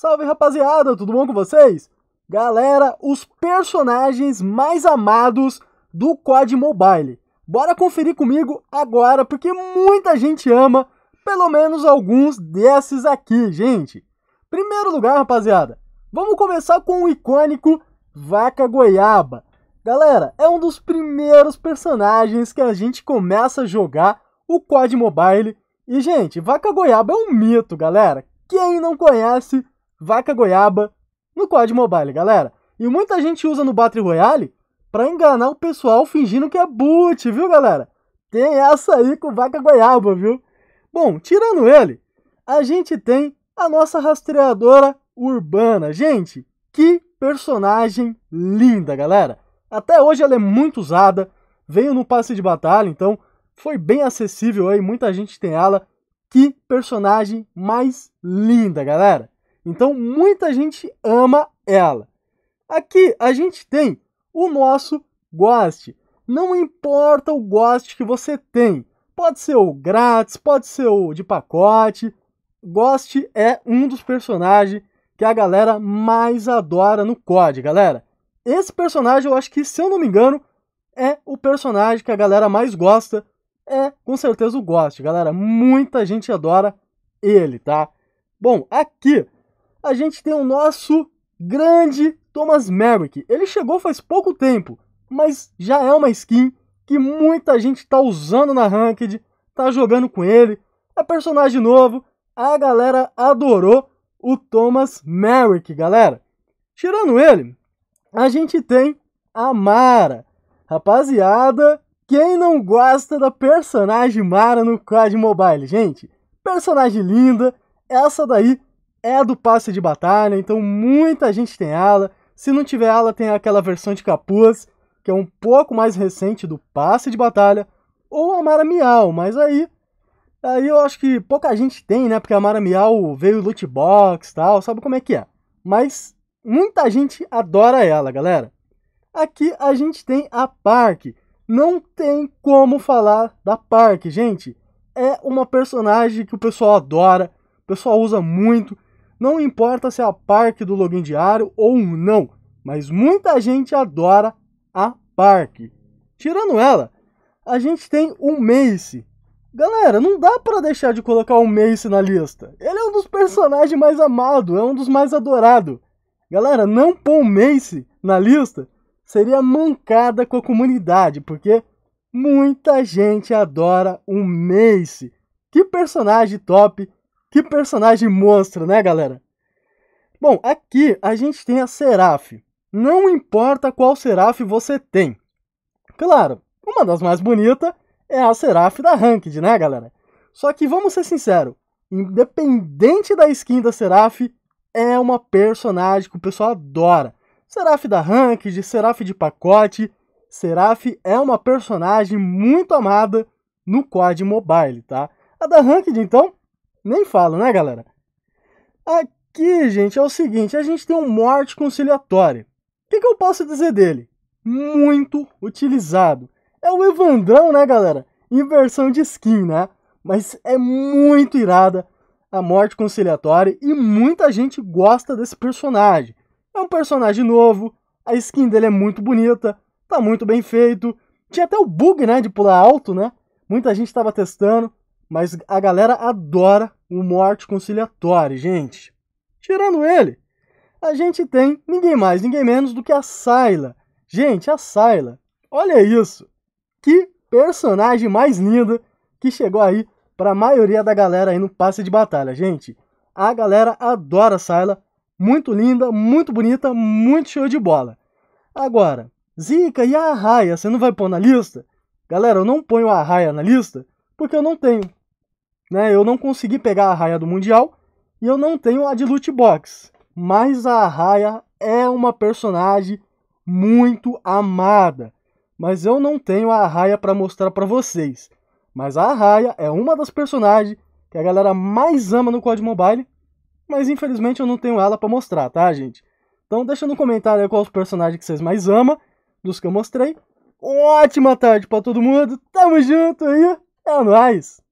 Salve rapaziada, tudo bom com vocês? Galera, os personagens mais amados do COD Mobile. Bora conferir comigo agora, porque muita gente ama pelo menos alguns desses aqui, gente. Primeiro lugar, rapaziada, vamos começar com o icônico Vaca Goiaba. Galera, é um dos primeiros personagens que a gente começa a jogar o COD Mobile. E, gente, Vaca Goiaba é um mito, galera. Quem não conhece Vaca Goiaba no COD Mobile, galera. E muita gente usa no Battle Royale para enganar o pessoal fingindo que é boot, viu, galera? Tem essa aí com Vaca Goiaba, viu? Bom, tirando ele, a gente tem a nossa rastreadora urbana. Gente, que personagem linda, galera! Até hoje ela é muito usada, veio no passe de batalha, então foi bem acessível aí, muita gente tem ela. Que personagem mais linda, galera! Então muita gente ama ela. Aqui a gente tem o nosso goste. Não importa o goste que você tem, pode ser o grátis, pode ser o de pacote. Goste é um dos personagens que a galera mais adora no COD, galera. Esse personagem, eu acho que, se eu não me engano, é o personagem que a galera mais gosta. É, com certeza, o Ghost, galera. Muita gente adora ele, tá? Bom, aqui a gente tem o nosso grande Thomas Merrick. Ele chegou faz pouco tempo, mas já é uma skin que muita gente tá usando na Ranked, tá jogando com ele, é personagem novo, a galera adorou o Thomas Merrick, galera. Tirando ele, a gente tem a Mara. Rapaziada, quem não gosta da personagem Mara no COD Mobile, gente? Personagem linda, essa daí é do passe de batalha, então muita gente tem ala. Se não tiver ala, tem aquela versão de capuz, que é um pouco mais recente do passe de batalha, ou a Mara Miau, mas aí aí eu acho que pouca gente tem, né? Porque a Mara Miau veio loot box, tal, sabe como é que é? Mas muita gente adora ela, galera. Aqui a gente tem a Park. Não tem como falar da Park, gente. É uma personagem que o pessoal adora, o pessoal usa muito. Não importa se é a parque do login diário ou não, mas muita gente adora a parque. Tirando ela, a gente tem o Mace. Galera, não dá para deixar de colocar o Mace na lista. Ele é um dos personagens mais amados, é um dos mais adorados. Galera, não pôr o Mace na lista seria mancada com a comunidade, porque muita gente adora o Mace. Que personagem top que personagem monstro, né, galera? Bom, aqui a gente tem a Seraph. Não importa qual Seraph você tem. Claro, uma das mais bonitas é a Seraph da Ranked, né, galera? Só que vamos ser sinceros, independente da skin da Seraph, é uma personagem que o pessoal adora. Seraph da Ranked, Seraph de pacote, Seraph é uma personagem muito amada no COD Mobile, tá? A da Ranked, então, nem falo, né, galera? Aqui, gente, é o seguinte: a gente tem um morte conciliatório. O que, que eu posso dizer dele? Muito utilizado. É o Evandrão, né, galera? Em versão de skin, né? Mas é muito irada a morte conciliatória e muita gente gosta desse personagem. É um personagem novo, a skin dele é muito bonita, tá muito bem feito. Tinha até o bug, né, de pular alto, né? Muita gente estava testando mas a galera adora o morte conciliatório, gente. Tirando ele, a gente tem ninguém mais, ninguém menos do que a Sayla. Gente, a Sayla, olha isso. Que personagem mais linda que chegou aí para a maioria da galera aí no passe de batalha, gente. A galera adora a Sayla, muito linda, muito bonita, muito show de bola. Agora, Zika e a Arraia, você não vai pôr na lista? Galera, eu não ponho a Arraia na lista porque eu não tenho né? Eu não consegui pegar a raia do Mundial e eu não tenho a de Loot Box. Mas a raia é uma personagem muito amada. Mas eu não tenho a raia para mostrar para vocês. Mas a raia é uma das personagens que a galera mais ama no COD Mobile. Mas infelizmente eu não tenho ela para mostrar, tá, gente? Então deixa no comentário aí qual os personagens que vocês mais amam, dos que eu mostrei. Ótima tarde para todo mundo, tamo junto aí, é nóis!